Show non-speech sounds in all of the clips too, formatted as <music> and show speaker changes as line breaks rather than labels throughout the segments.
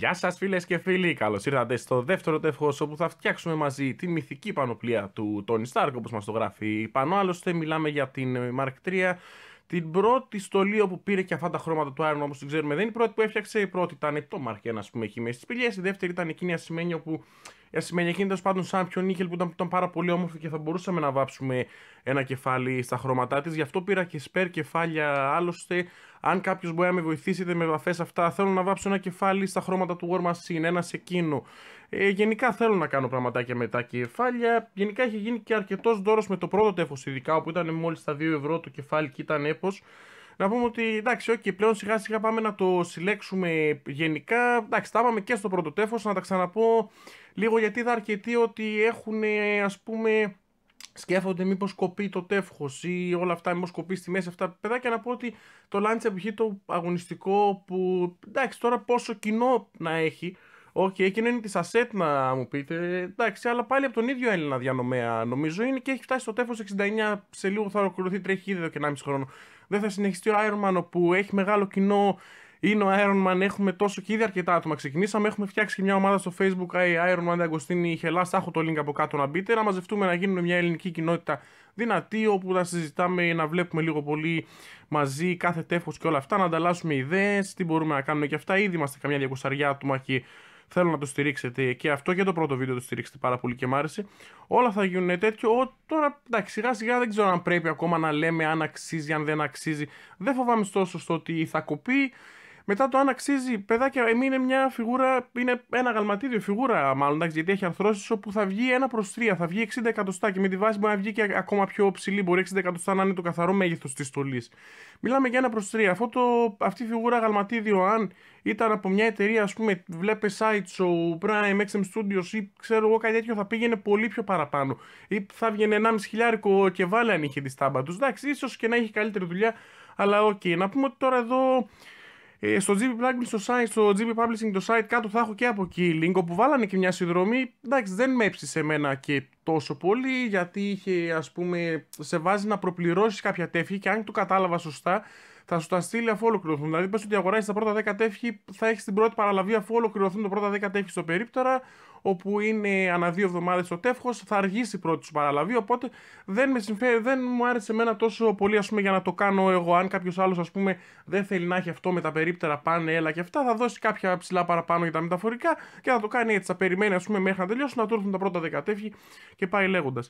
Γεια σας φίλες και φίλοι, καλώς ήρθατε στο δεύτερο τεύχο όπου θα φτιάξουμε μαζί τη μυθική πανοπλία του Τόνι Στάρκ όπως μας το γράφει πάνω άλλωστε μιλάμε για την Mark 3 την πρώτη στολή όπου πήρε και αυτά τα χρώματα του Iron όπως την ξέρουμε δεν είναι η πρώτη που έφτιαξε. Η πρώτη ήταν το Mark ας πούμε, εκεί μέσα στις πηγές. Η δεύτερη ήταν εκείνη η ασημένια που. Η ασημένια εκείνη τέλος πάντων σαν πιο νίκελ που ήταν, ήταν πάρα πολύ όμορφη και θα μπορούσαμε να βάψουμε ένα κεφάλι στα χρώματά της. Γι' αυτό πήρα και σπέρ κεφάλια. Άλλωστε, αν κάποιος μπορεί να με βοηθήσει με βαφές αυτά, θέλω να βάψω ένα κεφάλι στα χρώματα του War Machine, ένα σε εκείνο. Ε, γενικά θέλω να κάνω πραγματάκια με τα κεφάλια. Γενικά έχει γίνει και αρκετός δώρος με το πρώτο τέφος, ειδικά όπου ήταν μόλις τα 2 ευρώ το κεφάλι και ήταν έπος. Να πούμε ότι εντάξει, όχι, okay, πλέον σιγά σιγά πάμε να το συλλέξουμε γενικά. Εντάξει, τα πάμε και στο πρώτο τέφος, να τα ξαναπώ λίγο γιατί είδα αρκετοί ότι έχουν ας πούμε σκέφτονται μήπως κοπεί το τεύχο ή όλα αυτά, μήπως κοπεί στη μέση αυτά. Παιδάκια να πω ότι το Lancia π.χ. το αγωνιστικό που εντάξει τώρα πόσο κοινό να έχει όχι, okay, εκείνο είναι της ΑΣΕΤ να μου πείτε. Εντάξει, αλλά πάλι από τον ίδιο Έλληνα διανομέα νομίζω είναι και έχει φτάσει στο τέφος 69. Σε λίγο θα ολοκληρωθεί τρέχει ήδη εδώ και 1,5 χρόνο. Δεν θα συνεχιστεί ο Iron όπου έχει μεγάλο κοινό. Είναι ο Iron έχουμε τόσο και ήδη αρκετά άτομα. Ξεκινήσαμε, έχουμε φτιάξει και μια ομάδα στο Facebook. Iron Man Αγκοστίνη Χελά. Έχω το link από κάτω να μπείτε. Να μαζευτούμε να γίνουμε μια ελληνική κοινότητα δυνατή, όπου να συζητάμε, να βλέπουμε λίγο πολύ μαζί κάθε τέφος και όλα αυτά. Να ανταλλάσσουμε ιδέες, τι μπορούμε να κάνουμε και αυτά. Ήδη είμαστε καμιά διακοσαριά άτομα και Θέλω να το στηρίξετε και αυτό και το πρώτο βίντεο το στηρίξετε πάρα πολύ και μ' άρεσε. Όλα θα γίνουν τέτοιο. Ο, τώρα εντάξει, σιγά σιγά δεν ξέρω αν πρέπει ακόμα να λέμε αν αξίζει, αν δεν αξίζει. Δεν φοβάμαι τόσο στο ότι θα κοπεί. Μετά το αν αξίζει, παιδάκια, εμεί είναι μια φιγούρα, είναι ένα γαλματίδιο φιγούρα μάλλον, εντάξει, γιατί έχει αρθρώσεις όπου θα βγει ένα προς τρία, θα βγει 60 εκατοστά και με τη βάση μπορεί να βγει και ακόμα πιο ψηλή, μπορεί 60 εκατοστά να είναι το καθαρό μέγεθος της στολής. Μιλάμε για ένα προς τρία, Αυτό το, αυτή η φιγούρα γαλματίδιο, αν ήταν από μια εταιρεία, ας πούμε, βλέπε Sideshow, Prime, XM Studios ή ξέρω εγώ κάτι τέτοιο, θα πήγαινε πολύ πιο παραπάνω. Ή θα βγαινε 1,5 χιλιάρικο και βάλει αν είχε τη στάμπα τους. Εντάξει, ίσως και να έχει καλύτερη δουλειά, αλλά οκ. Okay. Να πούμε ότι τώρα εδώ ε, στο GP Publishing στο site, στο Publishing το site κάτω θα έχω και από εκεί link όπου βάλανε και μια συνδρομή. Εντάξει, δεν με έψησε εμένα και τόσο πολύ γιατί είχε ας πούμε σε βάζει να προπληρώσεις κάποια τέφη και αν το κατάλαβα σωστά θα σου τα στείλει αφού ολοκληρωθούν. Δηλαδή, πες ότι αγοράζεις τα πρώτα 10 τεύχη, θα έχεις την πρώτη παραλαβή αφού ολοκληρωθούν τα πρώτα 10 τεύχη στο περίπτωρα όπου είναι ανά δύο εβδομάδες το τεύχος, θα αργήσει η πρώτη σου παραλαβή. Οπότε δεν με συμφέρει, δεν μου άρεσε εμένα τόσο πολύ ας πούμε, για να το κάνω εγώ. Αν κάποιος άλλος δεν θέλει να έχει αυτό με τα περίπτερα πάνε, έλα και αυτά, θα δώσει κάποια ψηλά παραπάνω για τα μεταφορικά και θα το κάνει έτσι. Θα περιμένει ας πούμε, μέχρι να τελειώσουν, να του έρθουν τα πρώτα δεκατεύχη και πάει λέγοντας.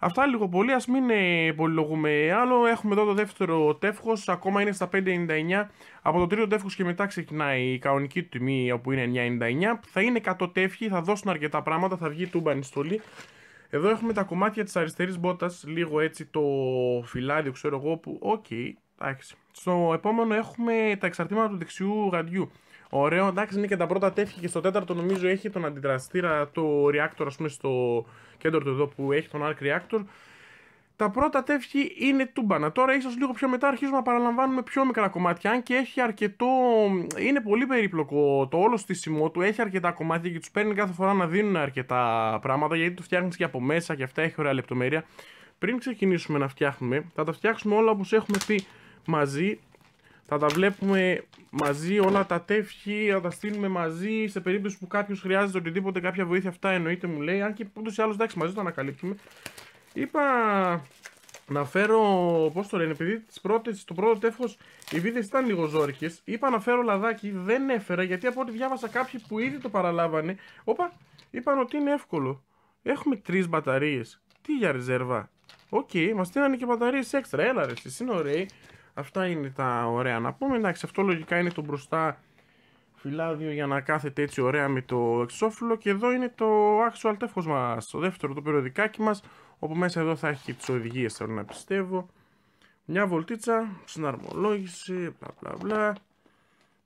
Αυτά λίγο πολύ, ας μην ε, πολυλογούμε άλλο. Έχουμε εδώ το δεύτερο τεύχος, ακόμα είναι στα 5,99 από το τρίτο τεύχος και μετά ξεκινάει η κανονική του τιμή, όπου είναι 9,99, θα είναι τεύχοι, θα δώσουν αρκετά πράγματα, θα βγει η στολή. Εδώ έχουμε τα κομμάτια της αριστερής μπότας, λίγο έτσι το φυλάδιο, ξέρω εγώ, που. Οκ, okay, Στο επόμενο έχουμε τα εξαρτήματα του δεξιού γαντιού. Ωραίο, εντάξει, είναι και τα πρώτα τεύχη και στο τέταρτο νομίζω έχει τον αντιδραστήρα, το reactor, ας πούμε, στο κέντρο του εδώ που έχει τον arc reactor. Τα πρώτα τεύχη είναι τούμπανα. Τώρα, ίσως λίγο πιο μετά, αρχίζουμε να παραλαμβάνουμε πιο μικρά κομμάτια. Αν και έχει αρκετό. είναι πολύ περίπλοκο το όλο στήσιμο του. Έχει αρκετά κομμάτια και τους παίρνει κάθε φορά να δίνουν αρκετά πράγματα γιατί το φτιάχνεις και από μέσα και αυτά έχει ωραία λεπτομέρεια. Πριν ξεκινήσουμε να φτιάχνουμε, θα τα φτιάξουμε όλα όπως έχουμε πει μαζί. Θα τα βλέπουμε μαζί όλα τα τεύχη, θα τα στείλουμε μαζί. Σε περίπτωση που κάποιος χρειάζεται οτιδήποτε, κάποια βοήθεια, αυτά εννοείται μου λέει. Αν και ούτως ή άλλως εντάξει, μαζί το ανακαλύπτουμε είπα να φέρω, πώς το λένε, επειδή τις πρώτες, το πρώτο τεύχος οι βίδε ήταν λίγο ζόρικες, είπα να φέρω λαδάκι, δεν έφερα γιατί από ό,τι διάβασα κάποιοι που ήδη το παραλάβανε, όπα, είπαν ότι είναι εύκολο. Έχουμε τρεις μπαταρίες. Τι για ρεζέρβα. Οκ, okay, μας στείλανε και μπαταρίες έξτρα. Έλα, ρε, εσύ είναι ωραίοι. Αυτά είναι τα ωραία να πούμε. Εντάξει, αυτό λογικά είναι το μπροστά φυλάδιο για να κάθεται έτσι ωραία με το εξώφυλλο. Και εδώ είναι το actual τεύχος μας, το δεύτερο, το περιοδικάκι μας όπου μέσα εδώ θα έχει τις οδηγίες θέλω να πιστεύω μια βολτίτσα, συναρμολόγηση, μπλα μπλα μπλα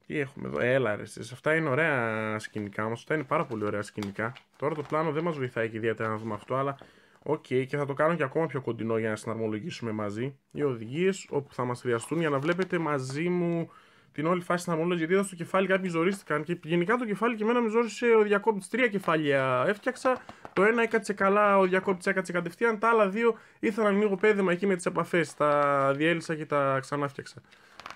τι έχουμε εδώ, έλα ρε αυτά είναι ωραία σκηνικά όμως, αυτά είναι πάρα πολύ ωραία σκηνικά τώρα το πλάνο δεν μας βοηθάει και ιδιαίτερα να δούμε αυτό αλλά Οκ, και θα το κάνω και ακόμα πιο κοντινό για να συναρμολογήσουμε μαζί οι οδηγίες όπου θα μας χρειαστούν για να βλέπετε μαζί μου την όλη φάση στην αρμολόγηση γιατί είδα στο κεφάλι κάποιοι ζωρίστηκαν και γενικά το κεφάλι και εμένα με ζόρισε ο Διακόπτης. Τρία κεφάλια έφτιαξα. Το ένα έκατσε καλά, ο Διακόπτης έκατσε κατευθείαν. Τα άλλα δύο ήθελαν λίγο πέδεμα εκεί με τις επαφές. Τα διέλυσα και τα ξανάφτιαξα.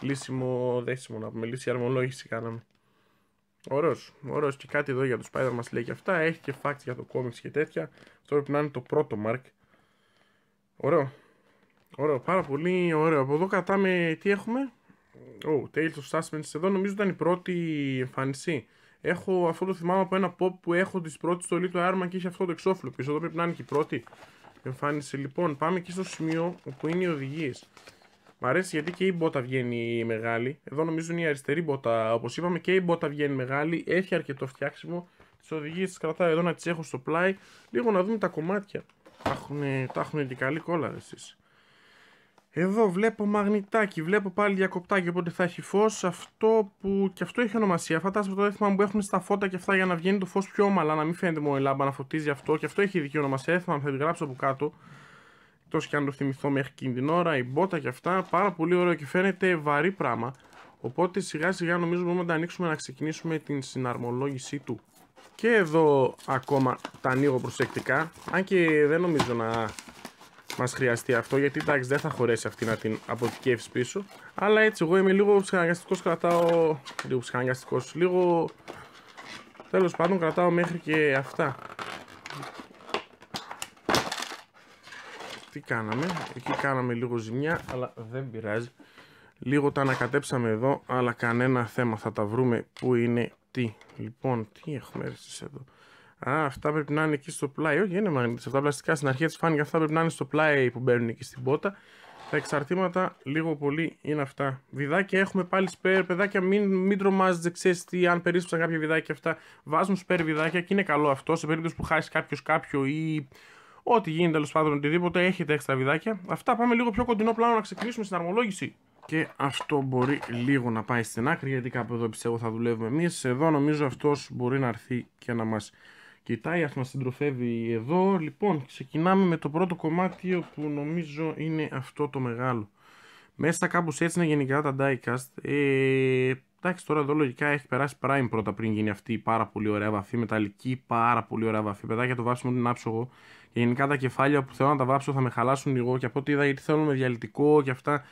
Λύσιμο, δέσιμο να πούμε, λύση αρμολόγηση κάναμε. Ωραίος, ωραίος και κάτι εδώ για το Spider μας λέει και αυτά. Έχει και facts για το comics και τέτοια. Αυτό πρέπει να είναι το πρώτο mark. Ωραίο. Ωραίο, πάρα πολύ ωραίο. Από εδώ κατάμε, τι έχουμε. Oh, Tales of Suspense. Εδώ νομίζω ήταν η πρώτη εμφάνιση. Έχω, αυτό το θυμάμαι από ένα pop που έχω τη πρώτη στολή του άρμα και είχε αυτό το εξώφυλλο. Πίσω εδώ πρέπει να είναι και η πρώτη εμφάνιση. Λοιπόν, πάμε και στο σημείο όπου είναι οι οδηγίες. Μ' αρέσει γιατί και η μπότα βγαίνει μεγάλη. Εδώ νομίζω είναι η αριστερή μπότα. Όπως είπαμε, και η μπότα βγαίνει μεγάλη. Έχει αρκετό φτιάξιμο. Τις οδηγίες τις κρατάω εδώ να τις έχω στο πλάι. Λίγο να δούμε τα κομμάτια. Τα έχουν, τα έχουν και καλή κόλλα εσείς. Εδώ βλέπω μαγνητάκι, βλέπω πάλι διακοπτάκι, οπότε θα έχει φως. Αυτό που και αυτό έχει ονομασία. Φαντάζομαι το έθιμα που έχουν στα φώτα και αυτά για να βγαίνει το φως πιο ομαλά, να μην φαίνεται μόνο η λάμπα να φωτίζει αυτό. Και αυτό έχει ειδική ονομασία. Έθιμα θα τη γράψω από κάτω. Εκτό και αν το θυμηθώ μέχρι εκείνη την ώρα, η μπότα και αυτά. Πάρα πολύ ωραίο και φαίνεται βαρύ πράγμα. Οπότε σιγά σιγά νομίζω μπορούμε να τα ανοίξουμε να ξεκινήσουμε την συναρμολόγησή του. Και εδώ ακόμα τα ανοίγω προσεκτικά. Αν και δεν νομίζω να μας χρειαστεί αυτό γιατί εντάξει δεν θα χωρέσει αυτή να την αποθηκεύσει πίσω αλλά έτσι εγώ είμαι λίγο ψυχαναγκαστικός κρατάω λίγο ψυχαναγκαστικός λίγο τέλος πάντων κρατάω μέχρι και αυτά τι κάναμε εκεί κάναμε λίγο ζημιά αλλά δεν πειράζει λίγο τα ανακατέψαμε εδώ αλλά κανένα θέμα θα τα βρούμε που είναι τι λοιπόν τι έχουμε έρθει εδώ Α, αυτά πρέπει να είναι εκεί στο πλάι. Όχι, είναι μαγνήτε. Αυτά πλαστικά στην αρχή έτσι φάνηκε αυτά πρέπει να είναι στο πλάι που μπαίνουν εκεί στην πότα. Τα εξαρτήματα λίγο πολύ είναι αυτά. Βιδάκια έχουμε πάλι σπέρ. Παιδάκια, μην, μην τρομάζετε, ξέρεις τι, αν περίσσεψαν κάποια βιδάκια αυτά. Βάζουν σπέρ βιδάκια και είναι καλό αυτό. Σε περίπτωση που χάσει κάποιος κάποιο ή ό,τι γίνει τέλος πάντων οτιδήποτε, έχετε έξτρα βιδάκια. Αυτά πάμε λίγο πιο κοντινό πλάνο να ξεκινήσουμε στην αρμολόγηση. Και αυτό μπορεί λίγο να πάει στην άκρη γιατί κάπου εδώ πιστεύω θα δουλεύουμε εμείς. Εδώ νομίζω αυτός μπορεί να έρθει και να μας κοιτάει, ας μας συντροφεύει εδώ. Λοιπόν, ξεκινάμε με το πρώτο κομμάτι που νομίζω είναι αυτό το μεγάλο. Μέσα κάπως έτσι είναι γενικά τα diecast. Ε, εντάξει, τώρα εδώ λογικά έχει περάσει prime πρώτα πριν γίνει αυτή η πάρα πολύ ωραία βαφή, μεταλλική πάρα πολύ ωραία βαφή. Παιδάκια το βάψιμο την άψογο. γενικά τα κεφάλια που θέλω να τα βάψω θα με χαλάσουν λίγο και από ό,τι είδα γιατί θέλω με διαλυτικό και αυτά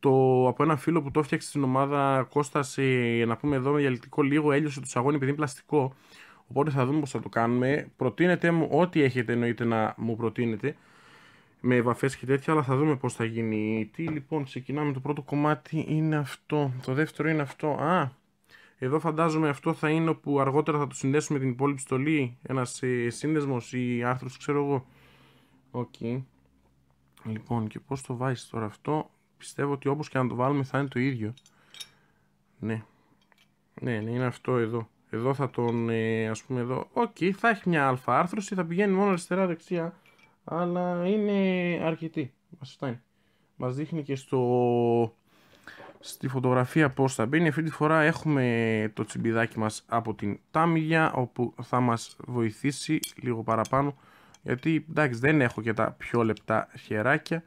το, από ένα φίλο που το έφτιαξε στην ομάδα Κώστας, ε, να πούμε εδώ με διαλυτικό λίγο, έλειωσε το σαγόνι επειδή είναι πλαστικό. Οπότε θα δούμε πώς θα το κάνουμε. Προτείνετε μου ό,τι έχετε εννοείται να μου προτείνετε με βαφέ και τέτοια, αλλά θα δούμε πώς θα γίνει. Τι λοιπόν, ξεκινάμε. Το πρώτο κομμάτι είναι αυτό. Το δεύτερο είναι αυτό. Α, εδώ φαντάζομαι αυτό θα είναι όπου αργότερα θα το συνδέσουμε με την υπόλοιπη στολή. Ένας ε, σύνδεσμος ή άρθρο, ξέρω εγώ. Οκ. Λοιπόν, και πώς το βάζεις τώρα αυτό. Πιστεύω ότι όπως και να το βάλουμε θα είναι το ίδιο. Ναι. Ναι, ναι, είναι αυτό εδώ. Εδώ θα τον, ε, ας πούμε εδώ, οκ, okay, θα έχει μια αλφα άρθρωση, θα πηγαίνει μόνο αριστερά δεξιά, αλλά είναι αρκετή, μας φτάνει. Μας δείχνει και στο, στη φωτογραφία πώς θα μπαίνει. Αυτή τη φορά έχουμε το τσιμπιδάκι μας από την τάμια, όπου θα μας βοηθήσει λίγο παραπάνω, γιατί εντάξει δεν έχω και τα πιο λεπτά χεράκια.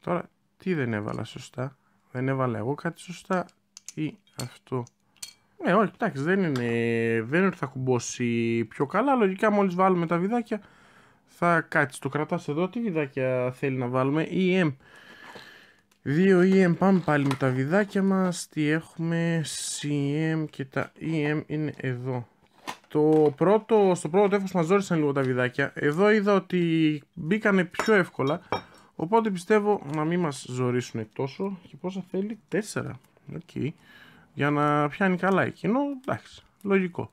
Τώρα, τι δεν έβαλα σωστά, δεν έβαλα εγώ κάτι σωστά ή αυτό ναι, όχι, εντάξει, δεν είναι, ότι θα κουμπώσει πιο καλά. Λογικά, μόλις βάλουμε τα βιδάκια, θα κάτσει. Το κρατάς εδώ. Τι βιδάκια θέλει να βάλουμε, EM. 2 EM, πάμε πάλι με τα βιδάκια μας. Τι έχουμε, CM και τα EM είναι εδώ. Το πρώτο, στο πρώτο τέφος μας ζόρισαν λίγο τα βιδάκια. Εδώ είδα ότι μπήκανε πιο εύκολα. Οπότε πιστεύω να μην μας ζορίσουν τόσο. Και πόσα θέλει, 4. Οκ. Okay για να πιάνει καλά εκείνο, εντάξει, λογικό.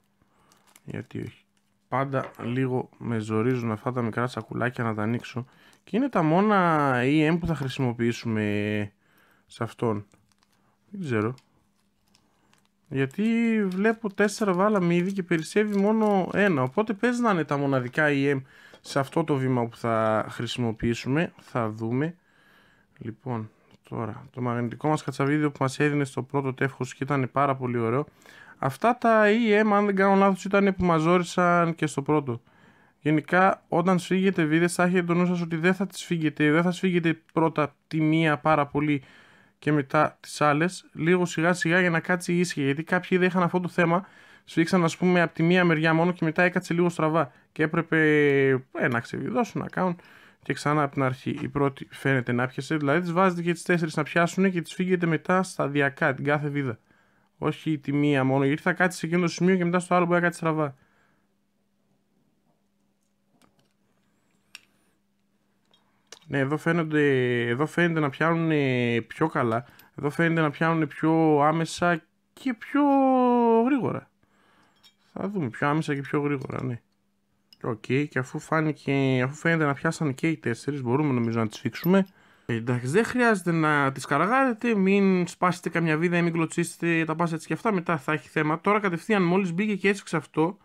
Γιατί όχι. Πάντα λίγο με ζορίζουν αυτά τα μικρά σακουλάκια να τα ανοίξω και είναι τα μόνα EM που θα χρησιμοποιήσουμε σε αυτόν. Δεν ξέρω. Γιατί βλέπω τέσσερα βάλαμε ήδη και περισσεύει μόνο ένα. Οπότε πες να είναι τα μοναδικά EM σε αυτό το βήμα που θα χρησιμοποιήσουμε. Θα δούμε. Λοιπόν, τώρα. Το μαγνητικό μας κατσαβίδιο που μας έδινε στο πρώτο τεύχος και ήταν πάρα πολύ ωραίο. Αυτά τα EM, αν δεν κάνω λάθος, ήταν που μας και στο πρώτο. Γενικά, όταν σφίγετε βίδες, θα έχετε το νου σας ότι δεν θα τις δεν θα σφίγγετε πρώτα τη μία πάρα πολύ και μετά τις άλλες. Λίγο σιγά σιγά για να κάτσει ήσυχα, γιατί κάποιοι δεν είχαν αυτό το θέμα. Σφίξαν, ας πούμε, από τη μία μεριά μόνο και μετά έκατσε λίγο στραβά. Και έπρεπε ένα ε, να ξεβιδώσουν, να κάνουν και ξανά από την αρχή. Η πρώτη φαίνεται να πιασε, δηλαδή τις βάζετε και τις τέσσερις να πιάσουν και τις φύγετε μετά σταδιακά την κάθε βίδα. Όχι τη μία μόνο, γιατί θα κάτσεις σε εκείνο το σημείο και μετά στο άλλο μπορεί να κάτσει στραβά. Ναι, εδώ, φαίνονται, εδώ φαίνεται να πιάνουν πιο καλά. Εδώ φαίνεται να πιάνουν πιο άμεσα και πιο γρήγορα. Θα δούμε πιο άμεσα και πιο γρήγορα, ναι. Οκ, και αφού, φάνηκε, αφού φαίνεται να πιάσαν και οι τέσσερις, μπορούμε νομίζω να τις φίξουμε. Ε, εντάξει, δεν χρειάζεται να τις καραγάρετε, μην σπάσετε καμιά βίδα ή μην κλωτσίσετε τα πάσα έτσι και αυτά. Μετά θα έχει θέμα. Τώρα κατευθείαν, μόλις μπήκε και έσφιξε αυτό,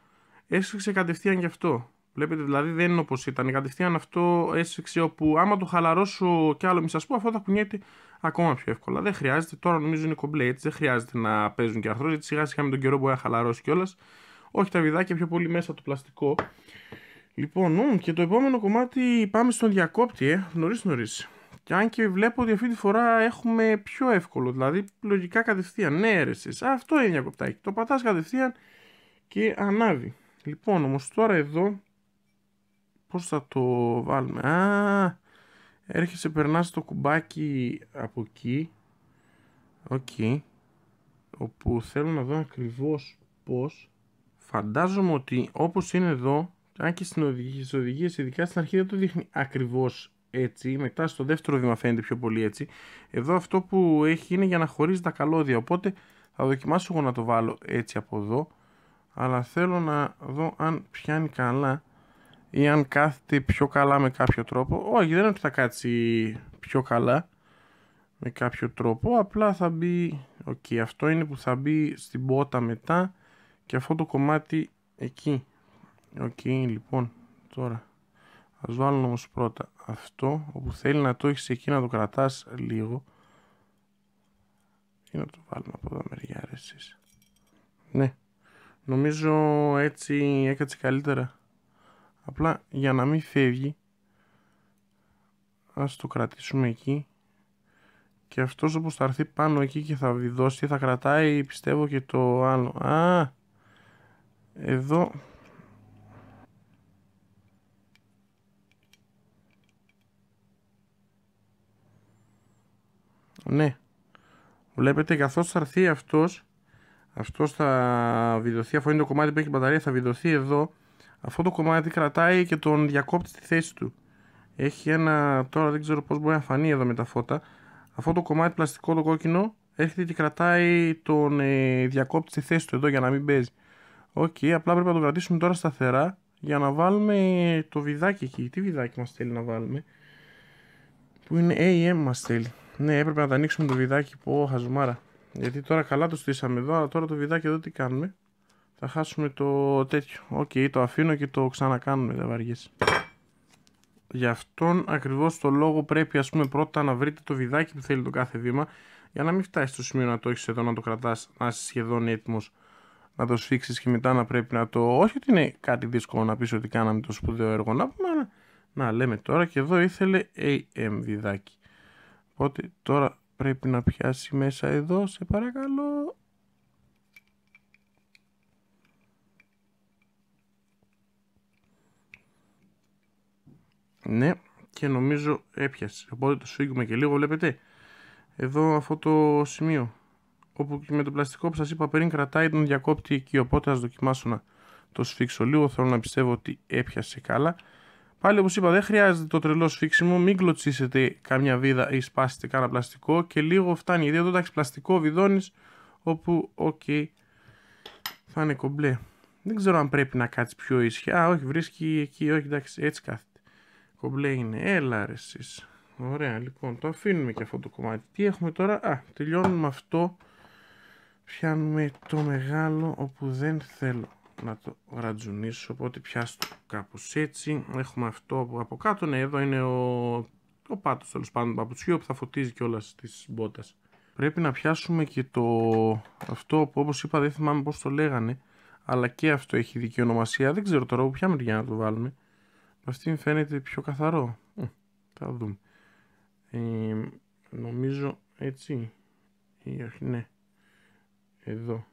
έσφιξε κατευθείαν και αυτό. Βλέπετε δηλαδή δεν είναι όπως ήταν. Κατευθείαν αυτό έσφιξε όπου άμα το χαλαρώσω κι άλλο, μη σας πω, αυτό θα κουνιέται ακόμα πιο εύκολα. Δεν χρειάζεται, τώρα νομίζω είναι κομπλέ έτσι. Δεν χρειάζεται να παίζουν και αρθρός, γιατί σιγά σιγά με τον καιρό μπορεί να χαλαρώσει κιόλας όχι τα βιδάκια, πιο πολύ μέσα το πλαστικό. Λοιπόν, και το επόμενο κομμάτι πάμε στον διακόπτη, ε, νωρίς νωρίς. Και αν και βλέπω ότι αυτή τη φορά έχουμε πιο εύκολο, δηλαδή λογικά κατευθείαν. Ναι, ρε, αυτό είναι διακοπτάκι. Το πατάς κατευθείαν και ανάβει. Λοιπόν, όμως τώρα εδώ, πώς θα το βάλουμε. Α, έρχεσαι, περνάς το κουμπάκι από εκεί. Οκ. Όπου θέλω να δω ακριβώς πώς. Φαντάζομαι ότι όπως είναι εδώ, αν και στις οδηγίες, ειδικά στην αρχή δεν το δείχνει ακριβώς, έτσι, μετά στο δεύτερο βήμα φαίνεται πιο πολύ έτσι. Εδώ αυτό που έχει είναι για να χωρίζει τα καλώδια, οπότε θα δοκιμάσω εγώ να το βάλω έτσι από εδώ, αλλά θέλω να δω αν πιάνει καλά ή αν κάθεται πιο καλά με κάποιο τρόπο. Όχι, δεν είναι ότι θα κάτσει πιο καλά με κάποιο τρόπο, απλά θα μπει, οκ, αυτό είναι που θα μπει στην πότα μετά και αυτό το κομμάτι εκεί οκ λοιπόν τώρα ας βάλουμε όμως πρώτα αυτό όπου θέλει να το έχεις εκεί να το κρατάς λίγο ή να το βάλουμε από εδώ μεριά εσείς. ναι νομίζω έτσι έκατσε καλύτερα απλά για να μην φεύγει ας το κρατήσουμε εκεί και αυτός όπως θα έρθει πάνω εκεί και θα βιδώσει θα κρατάει πιστεύω και το άλλο α εδώ Ναι Βλέπετε καθώς θα έρθει αυτός Αυτός θα βιδωθεί αφού είναι το κομμάτι που έχει μπαταρία θα βιδωθεί εδώ Αυτό το κομμάτι κρατάει και τον διακόπτει στη θέση του Έχει ένα τώρα δεν ξέρω πως μπορεί να φανεί εδώ με τα φώτα Αυτό το κομμάτι πλαστικό το κόκκινο έρχεται και κρατάει τον ε, διακόπτη στη θέση του εδώ για να μην παίζει Οκ, okay, απλά πρέπει να το κρατήσουμε τώρα σταθερά για να βάλουμε το βιδάκι εκεί. Τι βιδάκι μας θέλει να βάλουμε. Που είναι AM μας θέλει. Ναι, έπρεπε να τα ανοίξουμε το βιδάκι. Πω, χαζουμάρα. Γιατί τώρα καλά το στήσαμε εδώ, αλλά τώρα το βιδάκι εδώ τι κάνουμε. Θα χάσουμε το τέτοιο. Οκ, okay, το αφήνω και το ξανακάνουμε, δεν βαριέσαι. Γι' αυτόν ακριβώς το λόγο πρέπει ας πούμε πρώτα να βρείτε το βιδάκι που θέλει το κάθε βήμα για να μην φτάσει στο σημείο να το έχεις εδώ να το κρατάς να είσαι σχεδόν έτοιμος να το σφίξεις και μετά να πρέπει να το... Όχι ότι είναι κάτι δύσκολο να πεις ότι κάναμε το σπουδαίο έργο να πούμε, αλλά... Να λέμε τώρα και εδώ ήθελε AM διδάκι. Οπότε τώρα πρέπει να πιάσει μέσα εδώ, σε παρακαλώ. Ναι, και νομίζω έπιασε. Οπότε το σφίγγουμε και λίγο, βλέπετε, εδώ αυτό το σημείο όπου και με το πλαστικό που σας είπα πριν κρατάει τον διακόπτη εκεί, οπότε α δοκιμάσω να το σφίξω λίγο, θέλω να πιστεύω ότι έπιασε καλά. Πάλι όπως είπα δεν χρειάζεται το τρελό σφίξιμο, μην κλωτσίσετε καμιά βίδα ή σπάσετε κάνα πλαστικό και λίγο φτάνει, γιατί εδώ εντάξει πλαστικό βιδώνεις. όπου οκ okay, θα είναι κομπλέ. Δεν ξέρω αν πρέπει να κάτσεις πιο ίσια. Α, όχι, βρίσκει εκεί, όχι, εντάξει, έτσι κάθεται. Κομπλέ είναι. Έλα, ρε, Ωραία, λοιπόν, το αφήνουμε και αυτό το κομμάτι. Τι έχουμε τώρα, α, τελειώνουμε αυτό Πιάνουμε το μεγάλο όπου δεν θέλω να το ρατζουνίσω οπότε πιάστο το κάπως έτσι. Έχουμε αυτό από κάτω, ναι, εδώ είναι ο, ο πάτος τέλος πάντων του παπουτσιού που θα φωτίζει κιόλας τις μπότας. Πρέπει να πιάσουμε και το αυτό που όπως είπα δεν θυμάμαι πώς το λέγανε, αλλά και αυτό έχει δική Δεν ξέρω τώρα ποια μεριά να το βάλουμε. Αυτή φαίνεται πιο καθαρό. Θα δούμε. Ε, νομίζω έτσι. Ή όχι, ναι. Εδώ.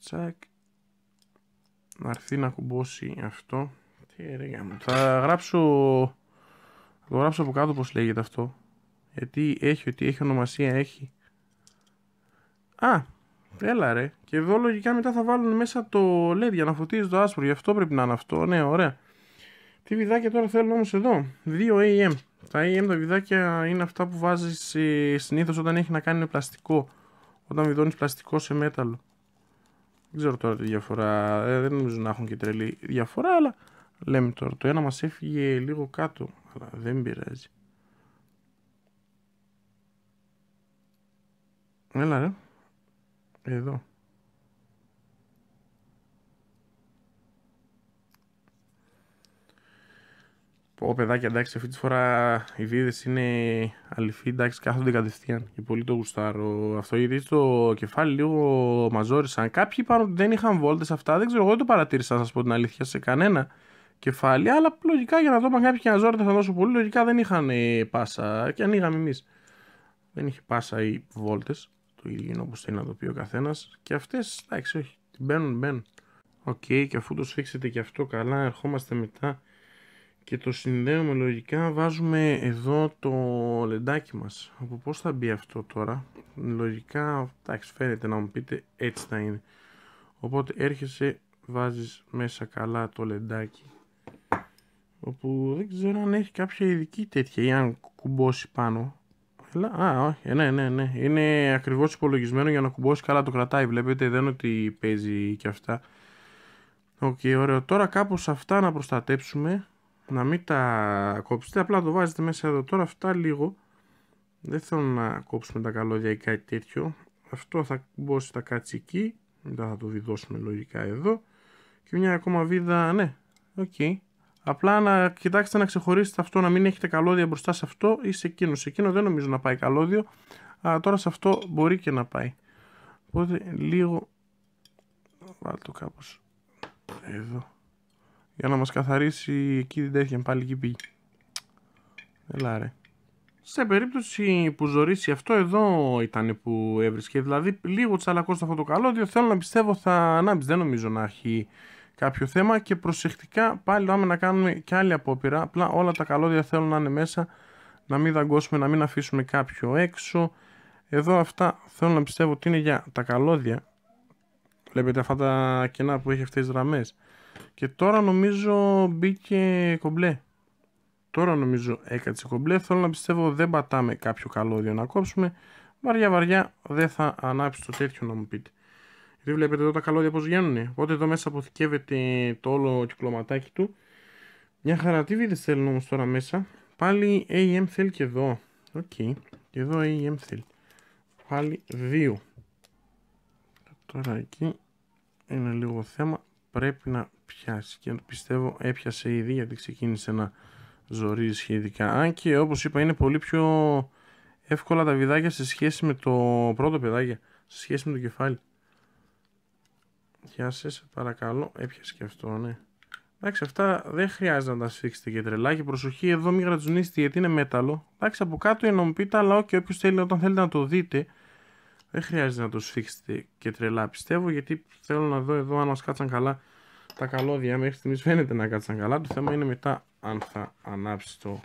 Τσακ. Να έρθει να κουμπώσει αυτό.
Τι έργα μου. Θα
γράψω... Θα το γράψω από κάτω πως λέγεται αυτό. Γιατί έχει, ότι έχει ονομασία, έχει. Α, έλα ρε. Και εδώ λογικά μετά θα βάλουν μέσα το LED για να φωτίζεις το άσπρο. Γι' αυτό πρέπει να είναι αυτό. Ναι, ωραία. Τι βιδάκια τώρα θέλω όμως εδώ. 2 AM. Τα EM τα βιδάκια είναι αυτά που βάζεις ε, συνήθως όταν έχει να κάνει με πλαστικό. Όταν βιδώνεις πλαστικό σε μέταλλο. Δεν ξέρω τώρα τη διαφορά. Ε, δεν νομίζω να έχουν και τρελή διαφορά, αλλά λέμε τώρα. Το ένα μας έφυγε λίγο κάτω, αλλά δεν πειράζει. Έλα ρε. Εδώ. Ω παιδάκι, εντάξει, αυτή τη φορά οι βίδε είναι αληφοί, εντάξει, κάθονται κατευθείαν και πολύ το γουστάρω. Αυτό γιατί το κεφάλι λίγο μαζόρισαν. Κάποιοι παρότι δεν είχαν βόλτες αυτά, δεν ξέρω, εγώ δεν το παρατήρησα, να σας πω την αλήθεια, σε κανένα κεφάλι. Αλλά λογικά για να δω αν κάποιοι και να ζόρετε θα δώσω πολύ, λογικά δεν είχαν ε, πάσα και ανοίγαμε εμείς. Δεν είχε πάσα ή βόλτες, το ίδιο είναι όπως θέλει να το πει ο καθένας. Και αυτές, εντάξει, όχι, μπαίνουν, μπαίνουν. Οκ, okay, και αφού το σφίξετε και αυτό καλά, ερχόμαστε μετά και το συνδέουμε λογικά βάζουμε εδώ το λεντάκι μας από πως θα μπει αυτό τώρα λογικά εντάξει φαίνεται να μου πείτε έτσι θα είναι οπότε έρχεσαι βάζεις μέσα καλά το λεντάκι όπου δεν ξέρω αν έχει κάποια ειδική τέτοια ή αν κουμπώσει πάνω α όχι ναι ναι ναι είναι ακριβώς υπολογισμένο για να κουμπώσει καλά το κρατάει βλέπετε δεν ότι παίζει και αυτά Οκ, okay, ωραίο. Τώρα κάπως αυτά να προστατέψουμε να μην τα κόψετε, απλά το βάζετε μέσα εδώ. Τώρα αυτά λίγο, δεν θέλω να κόψουμε τα καλώδια ή κάτι τέτοιο. Αυτό θα μπώσει θα κάτσει εκεί, μετά θα το βιδώσουμε λογικά εδώ. Και μια ακόμα βίδα, ναι, οκ. Okay. Απλά να να ξεχωρίσετε αυτό, να μην έχετε καλώδια μπροστά σε αυτό ή σε εκείνο. Σε εκείνο δεν νομίζω να πάει καλώδιο, αλλά τώρα σε αυτό μπορεί και να πάει. Οπότε λίγο, βάλτε το κάπως εδώ. Για να μας καθαρίσει εκεί την τέτοια πάλι εκεί πήγε. Έλα ρε. Σε περίπτωση που ζωρίσει αυτό εδώ ήταν που έβρισκε. Δηλαδή λίγο τσαλακώσει αυτό το καλό, θέλω να πιστεύω θα ανάμπεις. Δεν νομίζω να έχει κάποιο θέμα και προσεκτικά πάλι πάμε να κάνουμε και άλλη απόπειρα. Απλά όλα τα καλώδια θέλουν να είναι μέσα, να μην δαγκώσουμε, να μην αφήσουμε κάποιο έξω. Εδώ αυτά θέλω να πιστεύω ότι είναι για τα καλώδια. Βλέπετε αυτά τα κενά που έχει αυτές τις γραμμές. Και τώρα νομίζω μπήκε κομπλέ. Τώρα νομίζω έκατσε κομπλέ. Θέλω να πιστεύω δεν πατάμε κάποιο καλώδιο να κόψουμε. Βαριά βαριά δεν θα ανάψει το τέτοιο να μου πείτε. Γιατί βλέπετε εδώ τα καλώδια πώς βγαίνουν. Οπότε εδώ μέσα αποθηκεύεται το όλο κυκλωματάκι του. Μια χαρά τι βίδες θέλουν όμως τώρα μέσα. Πάλι AM θέλει και εδώ. Οκ. Και εδώ AM θέλει. Πάλι 2. Τώρα εκεί είναι λίγο θέμα πρέπει να πιάσει και πιστεύω έπιασε ήδη γιατί ξεκίνησε να ζωρίζει σχετικά αν και όπως είπα είναι πολύ πιο εύκολα τα βιδάκια σε σχέση με το πρώτο παιδάκι σε σχέση με το κεφάλι Γεια παρακαλώ έπιασε και αυτό ναι εντάξει αυτά δεν χρειάζεται να τα σφίξετε και τρελά και προσοχή εδώ μην γρατζουνίσετε γιατί είναι μέταλλο εντάξει από κάτω νομπίτα αλλά και όποιος θέλει όταν θέλετε να το δείτε δεν χρειάζεται να το σφίξετε και τρελά πιστεύω γιατί θέλω να δω εδώ αν μας κάτσαν καλά τα καλώδια μέχρι στιγμής φαίνεται να κάτσαν καλά το θέμα είναι μετά αν θα ανάψει το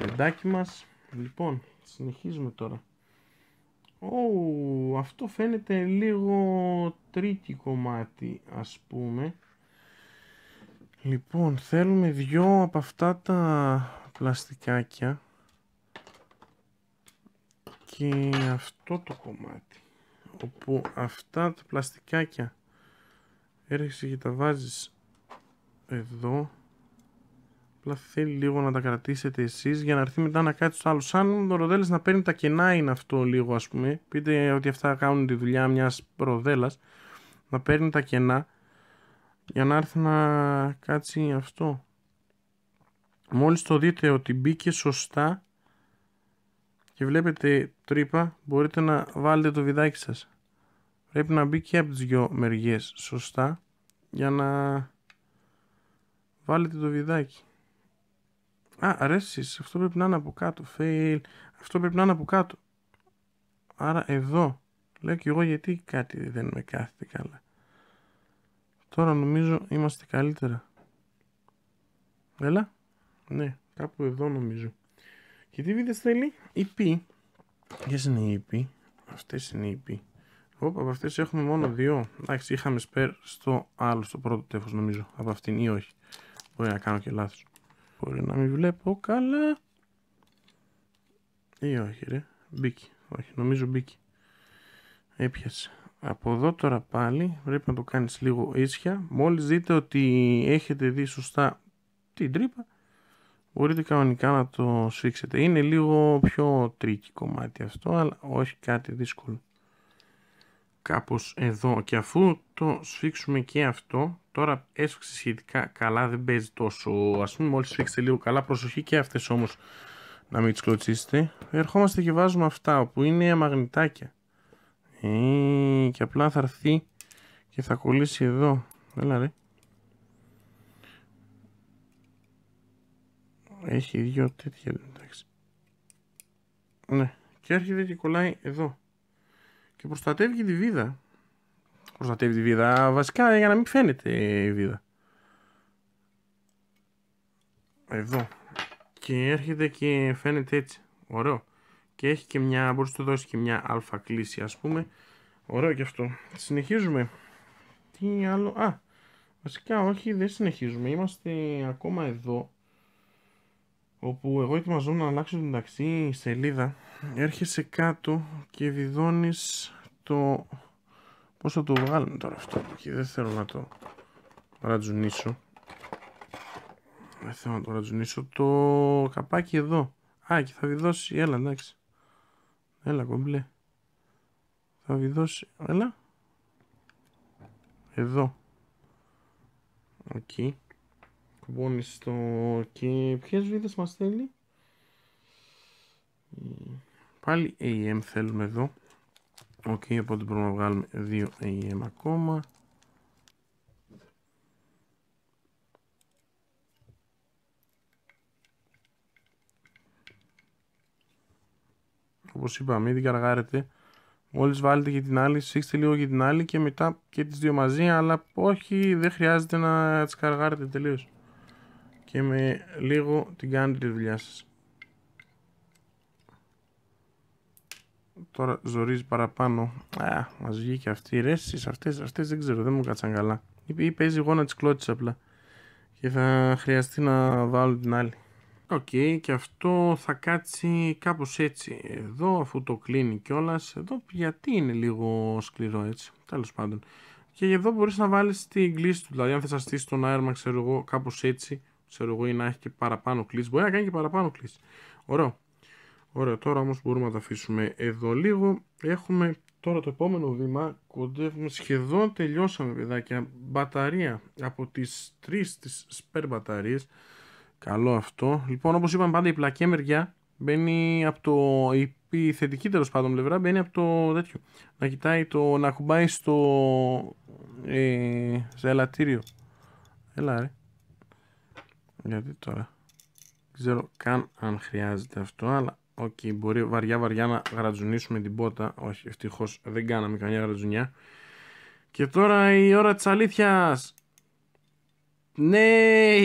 λεντάκι μας λοιπόν συνεχίζουμε τώρα Ου, αυτό φαίνεται λίγο τρίτη κομμάτι ας πούμε λοιπόν θέλουμε δυο από αυτά τα πλαστικάκια και αυτό το κομμάτι όπου αυτά τα πλαστικάκια έρχεσαι και τα βάζεις εδώ απλά θέλει λίγο να τα κρατήσετε εσείς για να έρθει μετά να κάτσει το άλλο σαν το ροδέλες να παίρνει τα κενά είναι αυτό λίγο ας πούμε πείτε ότι αυτά κάνουν τη δουλειά μιας ροδέλας να παίρνει τα κενά για να έρθει να κάτσει αυτό μόλις το δείτε ότι μπήκε σωστά και βλέπετε τρύπα μπορείτε να βάλετε το βιδάκι σας. Πρέπει να μπει και από τις δυο μεριές σωστά για να βάλετε το βιδάκι. Α, αρέσεις, αυτό πρέπει να είναι από κάτω, fail, αυτό πρέπει να είναι από κάτω. Άρα εδώ, λέω και εγώ γιατί κάτι δεν με κάθεται καλά. Τώρα νομίζω είμαστε καλύτερα. Έλα, ναι, κάπου εδώ νομίζω. Γιατί βίντεο θέλει πι. Ποιες είναι οι πι. Αυτές είναι οι πι. από αυτές έχουμε μόνο δύο. Εντάξει, είχαμε σπέρ στο άλλο, στο πρώτο τέφος, νομίζω. Από αυτήν ή όχι. Μπορεί να κάνω και λάθος. Μπορεί να μην βλέπω καλά. Ή όχι ρε. Μπήκε. Όχι, νομίζω μπήκε. Έπιασε. Από εδώ τώρα πάλι πρέπει να το κάνεις λίγο ίσια. Μόλις δείτε ότι έχετε δει σωστά την τρύπα, μπορείτε κανονικά να το σφίξετε. Είναι λίγο πιο τρίκι κομμάτι αυτό, αλλά όχι κάτι δύσκολο. Κάπως εδώ. Και αφού το σφίξουμε και αυτό, τώρα έσφιξε σχετικά καλά, δεν παίζει τόσο. Ας πούμε μόλις σφίξετε λίγο καλά, προσοχή και αυτές όμως να μην τις κλωτσίσετε. Ερχόμαστε και βάζουμε αυτά, που είναι μαγνητάκια. Ε, και απλά θα έρθει και θα κολλήσει εδώ. Έλα ρε. Έχει δύο τέτοια. Εντάξει. Ναι. Και έρχεται και κολλάει εδώ. Και προστατεύει και τη βίδα. Προστατεύει τη βίδα βασικά για να μην φαίνεται η βίδα. Εδώ. Και έρχεται και φαίνεται έτσι. Ωραίο. Και έχει και μια, μπορείς να του δώσεις και μια αλφα κλίση ας πούμε. Ωραίο και αυτό. Συνεχίζουμε. Τι άλλο. Α, βασικά όχι δεν συνεχίζουμε. Είμαστε ακόμα εδώ όπου εγώ ετοιμαζόμουν να αλλάξω την ταξί σελίδα έρχεσαι κάτω και βιδώνεις το πως θα το βγάλουμε τώρα αυτό και δεν θέλω να το ρατζουνίσω δεν θέλω να το ρατζουνίσω το καπάκι εδώ α και θα βιδώσει έλα εντάξει έλα κομπλέ θα βιδώσει έλα εδώ οκ Ποιε στο... και ποιες βίδες μας θέλει. Ε, πάλι AM θέλουμε εδώ. Οκ, οπότε μπορούμε να βγάλουμε 2 AM ακόμα. Όπως είπα, μην την καργάρετε. Μόλις βάλετε και την άλλη, σήξτε λίγο και την άλλη και μετά και τις δύο μαζί, αλλά όχι, δεν χρειάζεται να τις καργάρετε τελείως και με λίγο την κάνετε τη δουλειά σας. Τώρα ζορίζει παραπάνω. Α, μας βγήκε αυτή. Ρε εσείς αυτές, αυτές δεν ξέρω, δεν μου κάτσαν καλά. Ή, ή παίζει εγώ να τις απλά. Και θα χρειαστεί να βάλω την άλλη. Οκ, okay, και αυτό θα κάτσει κάπως έτσι εδώ, αφού το κλείνει κιόλας. Εδώ γιατί είναι λίγο σκληρό έτσι, τέλος πάντων. Και εδώ μπορείς να βάλεις την κλίση του, δηλαδή αν θες να στήσεις τον αέρμα, ξέρω εγώ, κάπως έτσι, ξέρω εγώ, ή να έχει και παραπάνω κλίση. Μπορεί να κάνει και παραπάνω κλίση. Ωραίο. Ωραία, τώρα όμως μπορούμε να τα αφήσουμε εδώ λίγο. Έχουμε τώρα το επόμενο βήμα. Κοντεύουμε, σχεδόν τελειώσαμε παιδάκια. Μπαταρία από τις τρεις τις σπερ μπαταρίες. Καλό αυτό. Λοιπόν, όπως είπαμε πάντα η πλακέ μεριά μπαίνει από το... Η θετική τέλος πάντων πλευρά μπαίνει από το τέτοιο. Να κοιτάει το... να κουμπάει στο... Ε, σε Έλα γιατί τώρα. ξέρω καν αν χρειάζεται αυτό, αλλά οκ, μπορεί βαριά βαριά να γρατζουνίσουμε την πότα. Όχι, ευτυχώς δεν κάναμε καμιά γρατζουνιά. Και τώρα η ώρα της αλήθειας. Ναι!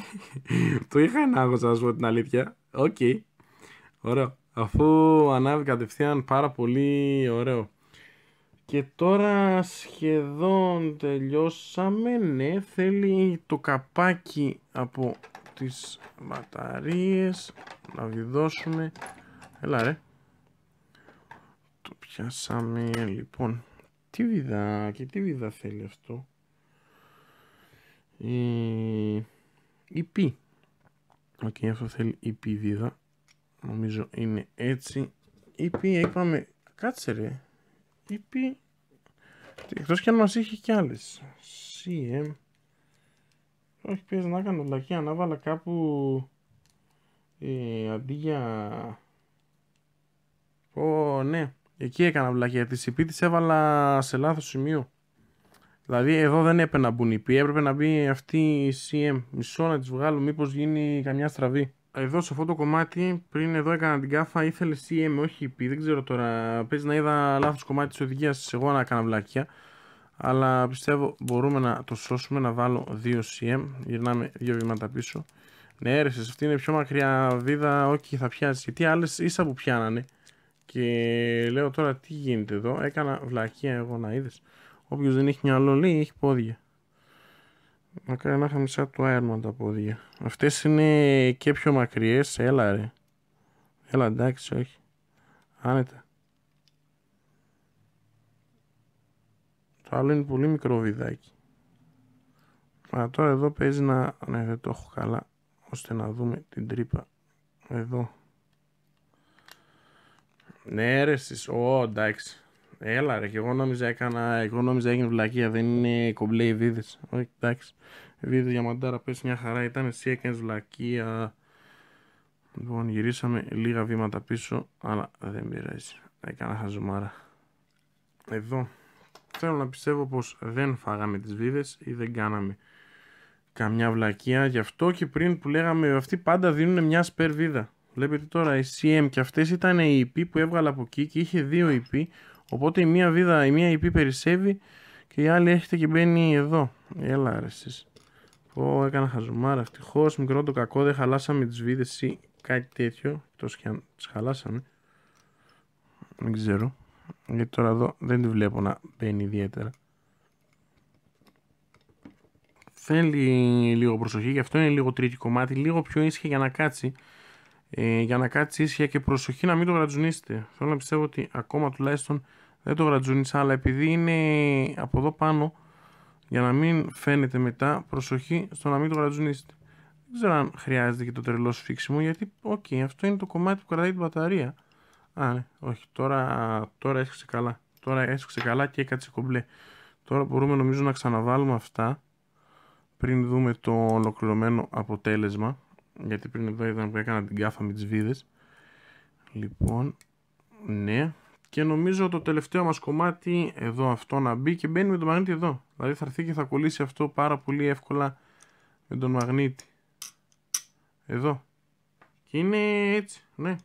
<laughs> το είχα ενάγω να σας πω την αλήθεια. Οκ. Okay. Ωραίο. Αφού ανάβει κατευθείαν πάρα πολύ ωραίο. Και τώρα σχεδόν τελειώσαμε. Ναι, θέλει το καπάκι από τις μπαταρίες να βιδώσουμε Έλα ρε. Το πιάσαμε λοιπόν. Τι βιδά και τι βιδά θέλει αυτό. Η, ε, η πι. Οκ, αυτό θέλει η πι βιδά. Νομίζω είναι έτσι. Η πι είπαμε. Κάτσε ρε. Η Εκτός και αν μας είχε κι άλλες. CM. Όχι, πες να κάνω λακή, να έβαλα κάπου... Ε, αντί για... Ω, ναι. Εκεί έκανα βλακία. Τη CP της έβαλα σε λάθος σημείο. Δηλαδή εδώ δεν έπαιρνα μπουν οι P, έπρεπε να μπει αυτή η CM. Μισό να τις βγάλω μήπως γίνει καμιά στραβή εδώ σε αυτό το κομμάτι, πριν εδώ έκανα την κάφα, ήθελε CM, όχι EP, δεν ξέρω τώρα. Παίζει να είδα λάθος κομμάτι της οδηγίας, εγώ να έκανα βλάκια. Αλλά πιστεύω μπορούμε να το σώσουμε, να βάλω 2 CM. Γυρνάμε δύο βήματα πίσω. Ναι, ρε, αυτή είναι πιο μακριά βίδα, όχι θα πιάσει. Γιατί άλλες ίσα που πιάνανε. Και λέω τώρα τι γίνεται εδώ. Έκανα βλακία εγώ να είδες. Όποιος δεν έχει μυαλό, λέει έχει πόδια. Μακάρι να είχα μισά του Άιρμαν τα πόδια. Αυτές είναι και πιο μακριές Έλα ρε. Έλα εντάξει όχι. Άνετα. Το άλλο είναι πολύ μικρό βιδάκι. Αλλά τώρα εδώ παίζει να... Ναι δεν το έχω καλά. Ώστε να δούμε την τρύπα. Εδώ. Ναι ρε στις Ω εντάξει. Έλα ρε, και εγώ νόμιζα έκανα, εγώ νόμιζα έγινε βλακία, δεν είναι κομπλέ οι βίδες. Όχι, εντάξει. Βίδε για μαντάρα, πες μια χαρά, ήταν εσύ έκανες βλακία Λοιπόν, γυρίσαμε λίγα βήματα πίσω, αλλά δεν πειράζει. Έκανα χαζομάρα. Εδώ. Θέλω να πιστεύω πως δεν φάγαμε τις βίδες ή δεν κάναμε καμιά βλακεία. Γι' αυτό και πριν που λέγαμε αυτοί πάντα δίνουν μια σπερ βίδα. Βλέπετε τώρα η CM και αυτές ήταν οι EP που έβγαλα από εκεί και είχε δύο EP Οπότε η μία βίδα, η μία υπή περισσεύει και η άλλη έρχεται και μπαίνει εδώ. Έλα ρε εσείς. έκανα χαζουμάρα. Ευτυχώς, μικρό το κακό, δεν χαλάσαμε τις βίδες ή κάτι τέτοιο. Εκτός και αν τις χαλάσαμε. Δεν ξέρω. Γιατί τώρα εδώ δεν τη βλέπω να μπαίνει ιδιαίτερα. Θέλει λίγο προσοχή, γι' αυτό είναι λίγο τρίτη κομμάτι. Λίγο πιο ίσχυα για να κάτσει. Ε, για να κάτσει ίσια και προσοχή να μην το γρατζουνίσετε. Θέλω να πιστεύω ότι ακόμα τουλάχιστον δεν το γρατζούνισα, αλλά επειδή είναι από εδώ πάνω, για να μην φαίνεται μετά, προσοχή στο να μην το γρατζουνίσετε. Δεν ξέρω αν χρειάζεται και το τρελό σφίξιμο, γιατί, οκ, okay, αυτό είναι το κομμάτι που κρατάει την μπαταρία. Α, ναι, όχι, τώρα, τώρα έσχισε καλά. Τώρα έσχισε καλά και έκατσε κομπλέ. Τώρα μπορούμε νομίζω να ξαναβάλουμε αυτά πριν δούμε το ολοκληρωμένο αποτέλεσμα γιατί πριν εδώ ήταν που έκανα την κάφα με τις βίδες λοιπόν ναι και νομίζω το τελευταίο μας κομμάτι εδώ αυτό να μπει και μπαίνει με το μαγνήτη εδώ. Δηλαδή θα έρθει και θα κολλήσει αυτό πάρα πολύ εύκολα με τον μαγνήτη. Εδώ. Και είναι έτσι, ναι.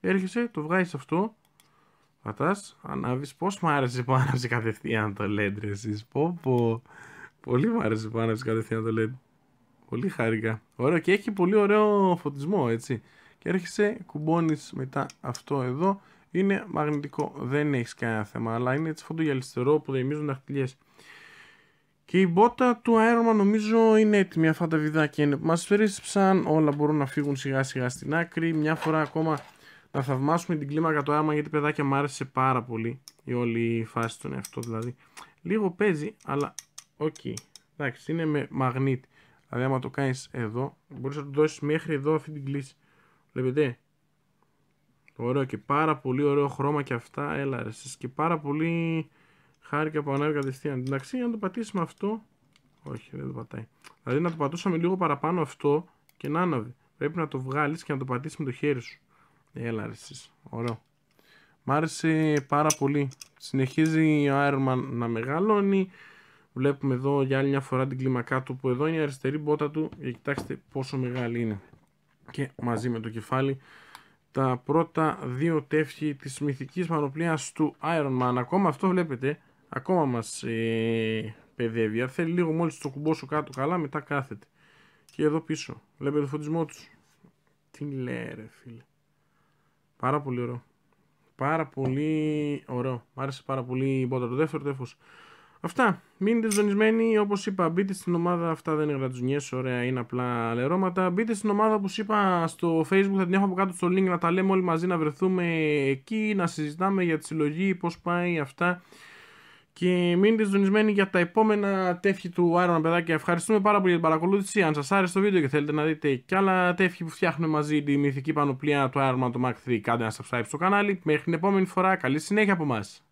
Έρχεσαι, το βγάζεις αυτό. Πατάς, ανάβεις. Πώς μου άρεσε που άναψε κατευθείαν το LED ρε εσείς. Πω, πω. Πολύ μου άρεσε που άναψε κατευθείαν το LED. Πολύ χάρηκα. Ωραίο και έχει πολύ ωραίο φωτισμό έτσι. Και έρχεσαι, κουμπώνεις μετά αυτό εδώ είναι μαγνητικό. Δεν έχεις κανένα θέμα, αλλά είναι έτσι φωτογυαλιστερό που τα δαχτυλιές. Και η μπότα του αέρωμα νομίζω είναι έτοιμη. Αυτά τα βιδάκια είναι που μα περίσσεψαν. Όλα μπορούν να φύγουν σιγά σιγά στην άκρη. Μια φορά ακόμα να θαυμάσουμε την κλίμακα του άμα γιατί παιδάκια μου άρεσε πάρα πολύ η όλη φάση του εαυτό δηλαδή. Λίγο παίζει, αλλά οκ. Okay. Εντάξει, είναι με μαγνήτη. Δηλαδή, άμα το κάνεις εδώ, μπορείς να του δώσεις μέχρι εδώ αυτή την κλίση. Βλέπετε, Ωραίο και πάρα πολύ ωραίο χρώμα και αυτά. Έλα ρε, και πάρα πολύ και από ανάγκη κατευθείαν. Εντάξει, αν το πατήσουμε αυτό. Όχι, δεν το πατάει. Δηλαδή να το πατούσαμε λίγο παραπάνω αυτό και να ανάβει Πρέπει να το βγάλεις και να το πατήσεις με το χέρι σου. Έλα ρε, Ωραίο. Μ' άρεσε πάρα πολύ. Συνεχίζει ο Iron Man να μεγαλώνει. Βλέπουμε εδώ για άλλη μια φορά την κλίμακά του που εδώ είναι η αριστερή μπότα του. Και ε, κοιτάξτε πόσο μεγάλη είναι. Και μαζί με το κεφάλι τα πρώτα δύο τεύχη της μυθικής πανοπλίας του Iron Man. Ακόμα αυτό βλέπετε, ακόμα μας ε, παιδεύει. Αν θέλει λίγο μόλις το κουμπώσω κάτω καλά, μετά κάθεται. Και εδώ πίσω, βλέπετε το φωτισμό τους. Τι λέει ρε φίλε. Πάρα πολύ ωραίο. Πάρα πολύ ωραίο. Μ' άρεσε πάρα πολύ η μπότα. Το δεύτερο τεύχος Αυτά. Μείνετε ζωνισμένοι, Όπως είπα, μπείτε στην ομάδα. Αυτά δεν είναι γρατζουνιές. Ωραία, είναι απλά λερώματα. Μπείτε στην ομάδα, όπως είπα, στο Facebook. Θα την έχω από κάτω στο link να τα λέμε όλοι μαζί. Να βρεθούμε εκεί, να συζητάμε για τη συλλογή, πώς πάει αυτά. Και μείνετε ζωνισμένοι για τα επόμενα τεύχη του Άρωνα, παιδάκια. Ευχαριστούμε πάρα πολύ για την παρακολούθηση. Αν σας άρεσε το βίντεο και θέλετε να δείτε και άλλα τεύχη που φτιάχνουμε μαζί, τη μυθική πανοπλία του Άρωνα, το Mark 3, κάντε ένα subscribe στο κανάλι. Μέχρι την επόμενη φορά, καλή συνέχεια από εμάς.